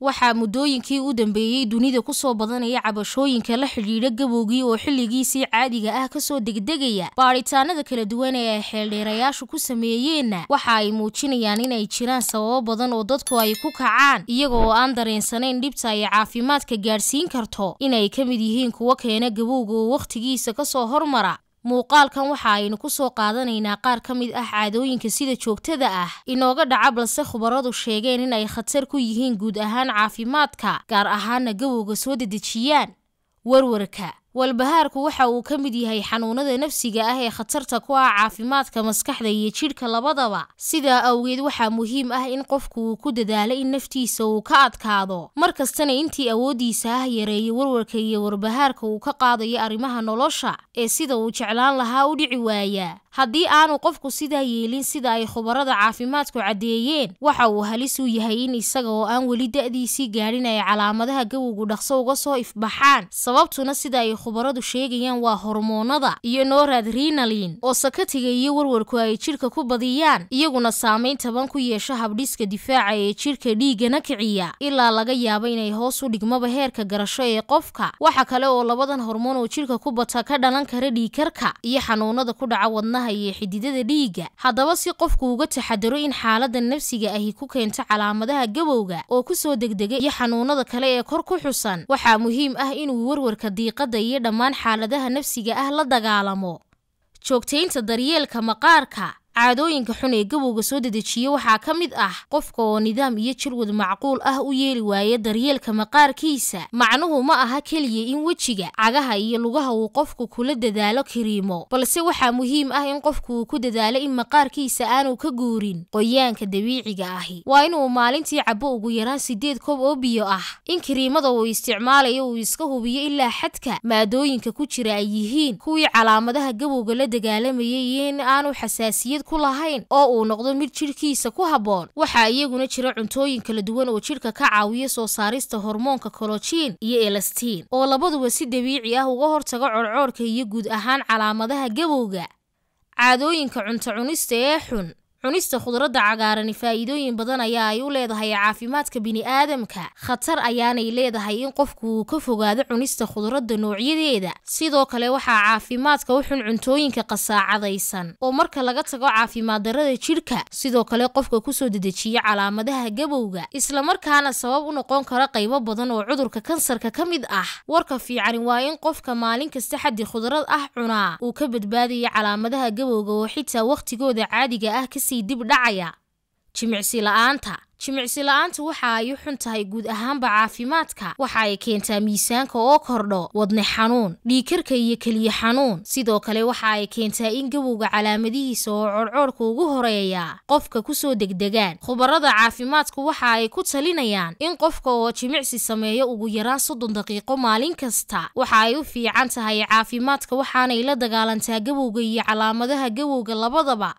waxaa muddooyinkii u dambeeyey dunida kusoo badanaya cabashooyinka la xidhiidha gabowgii oo xilligiisii caadiga ah kasoo degdegaya baadhitaanada kala duwan ee ay xeeldheerayaashu ku sameeyeenna waxa ay muujinayaan in ay jiraan sababo badan oo dadku ay ku kacaan iyaga oo aan dareensanayn dhibta ay caafimaadka gaadhsiin karto inay ka mid yihiin kuwo keena gabowga oo wakhtigiisa kasoo hormara muuqaalkan waxa aynu ku soo qaadanaynaa qaar ka mid ah caadooyinka sida joogtada ah inooga dhaca balse khubaradu sheegeen in ay khatar ku yihiin guud ahaan caafimaadka gaar ahaana gawowga soo dedejiyaan warwarka walbahaarku waxa uu ka mid yahay xanuunada nafsiga ah ee khatarta ku ah caafimaadka maskaxda iyo jidhka labadaba sidaa awgeed waxaa muhiim ah in qofku uu ku dadaalo in naftiisa uu ka adkaado mar kastana intii awooddiisa ah yareeya warwarka iyo warbahaarka uu ka qaadayo arrimaha nolosha ee sida uu jeclaan lahaa u dhici waayaa haddii aanu qofku sidaa yeelin sida ay khubarada caafimaadku caddeeyeen waxa uu halis u yahay in isaga oo aan weli da'diisii gaadhin ay calaamadaha gawigu dhaqso uga soo ifbaxaan sababtuna sida ay khubaradu sheegayaan waa hormoonada iyo noradrenalin oo sakatiga iyo warwarku ay jirka ku badiyaan iyaguna saameyn taban ku yeesha habdhiska difaaca ee jirka dhiiggana kiciya ilaa laga yaaba inay hoos u dhigmaba heerka garasho ee qofka waxa kale oo labadan hormoon oo jirka ku bata ka dhalan kara dhiigkarka iyo xanuunada ku dhaca wadnaha iyo xididada dhiigga haddaba si qofku uga taxadaro in xaalada nafsiga ahi ku keento calaamadaha gabowga oo kusoo degdega iyo xanuunada kale ee kor ku xusan waxaa muhiim ah inuu warwarka diiqada iyo dhammaan xaaladaha nafsiga ah la dagaalamo joogtaynta daryeelka maqaarka caadooyinka xun ee gabowga soo dedejiya waxaa ka mid ah qofka oo nidaam iyo jirwad macquul ah u yeeli waaya daryeelka maqaarkiisa macnuhu ma aha keliya in wejiga cagaha iyo lugaha uu qofku kula dadaalo kiriimo balse waxaa muhiim ah in qofku uu ku dadaalo in maqaarkiisa aanuu ka guurin qoyaanka dabiiciga ahi waa inuu maalintii cabbo ugu yaraan siddeed koob oo biyo ah in kiriimada uu isticmaalayo uu iska hubiyo ilaa xadka maadooyinka ku jira ay yihiin kuwii calaamadaha gabowga la dagaalamayay iyo in aanu xasaasiyad ku lahayn oo uu noqdo mid jirhkiisa ku habboon waxaa iyaguna jira cuntooyin kala duwan oo jidhka ka caawiya soo saarista hormoonka kolojiin iyo elastiin oo labaduba si dabiici ah uga hortaga codcoodhka iyo guud ahaan calaamadaha gabowga caadooyinka cunto cunista ee xun cunista khudradda cagaarani faa'iidooyin badan ayaa ay u leedahay caafimaadka bini aadamka khatar ayaanay leedahay in qofku uu ka fogaado cunista khudradda noocyadeeda sidoo kale waxaa caafimaadka u xun cuntooyinka qasaacadaysan oo marka laga tago caafimaad darada jidhka sidoo kale qofka kusoo dedejiya calaamadaha gabowga islamarkaana sabab u noqon kara qaybo badan oo cudurka kansarka ka mid ah warka fiican waa in qofka maalin kasta xaddi khudrad ah cunaa uu ka badbaadaya calaamadaha gabowga oo xitaa wakhtigooda caadiga ah kasi sii dib dhacaya jimicsi la'aanta jimicsi la'aanta waxa ay u xun tahay guud ahaanba caafimaadka waxa ay keentaa miisaanka oo kordho wadne xanuun dhiikarka iyo keliya xanuun sidoo kale waxa ay keentaa in gabowga calaamadihiisa oo codhcoodhka ugu horeeya qofka kusoo degdegaan khubarada caafimaadku waxa ay ku talinayaan in qofka oo jimicsi sameeyo ugu yaraan soddon daqiiqo maalin kasta waxa ay u fiican tahay caafimaadka waxaanay la dagaalantaa gabowga iyo calaamadaha gabowga labadaba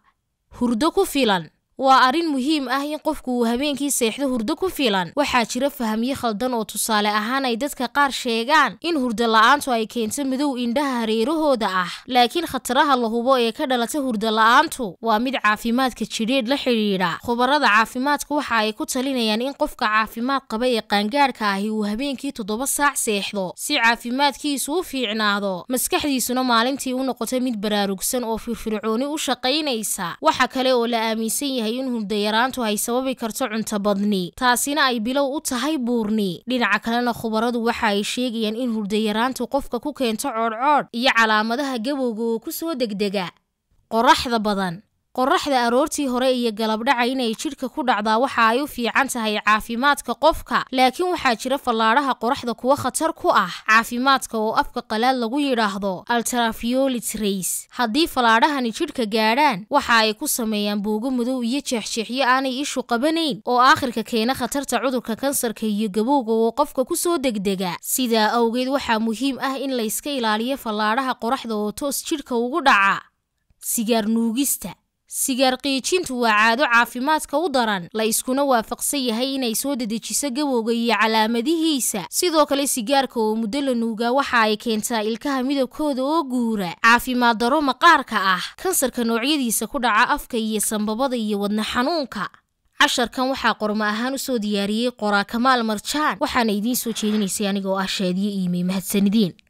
hurdo ku filan waa arrin muhiim ah in qofku uu habeenkii seexdo hurdo ku filan waxaa jira fahamyo khaldan oo tusaale ahaan ay dadka qaar sheegaan in hurdo la'aantu ay keento madow indhaha hareerahooda ah laakiin khataraha la hubo ee ka dhalata hurdo la'aantu waa mid caafimaadka jidheedh la xidhiidha khubarada caafimaadka waxa ay ku talinayaan in qofka caafimaad qaba ee qaangaarka ahi uu habeenkii toddoba saac seexdo si caafimaadkiisu u fiicnaado maskaxdiisuna maalintii u noqoto mid baraarugsan oo firfircooni u shaqaynaysa waxa kale oo la aaminsan yahay leeyahay in yaraantu ay sababi karto cunto badni taasina ay bilow u tahay buurni dhinaca kalena khubaradu waxa ay sheegayaan in hurdayaraantu qofka ku keento coodhcoodh iyo calaamadaha gabowga oo ku soo degdega qoraxda badan qoraxda aroortii hore iyo galabdhaca inay jidhka ku dhacdaa waxa ay u fiican tahay caafimaadka qofka laakiin waxaa jira fallaadhaha qoraxda kuwa khatar ku ah caafimaadka oo afka qalaad lagu yidhaahdo altarafiolit rays haddii fallaadhahani jidhka gaadhaan waxa ay ku sameeyaan buugo madow iyo jeexjeexyo aanay ishu qabanayn oo aakhirka keena khatarta cudurka kansarka iyo gabowga oo qofka ku soo degdega sidaa awgeed waxaa muhiim ah in layska ilaaliyo fallaadhaha qoraxda oo toos jidhka ugu dhaca sigaar nuugista sigaar qiijintu waa caado caafimaadka u daran la iskuna waafaqsan yahay inay soo dedejiso gabowga iyo calaamadihiisa sidoo kale sigaarka oo muddo la nuugaa waxa ay keentaa ilkaha midabkooda oo guura caafimaad daro maqaarka ah kansarka noocyadiisa ku dhaca afka iyo sambabada iyo wadna xanuunka casharkan waxaa qormo ahaan usoo diyaariyey qoraa kamaal marjaan waxaana idiin soo jeedinaysay anigoo ah shaadiye iimey mahadsanideen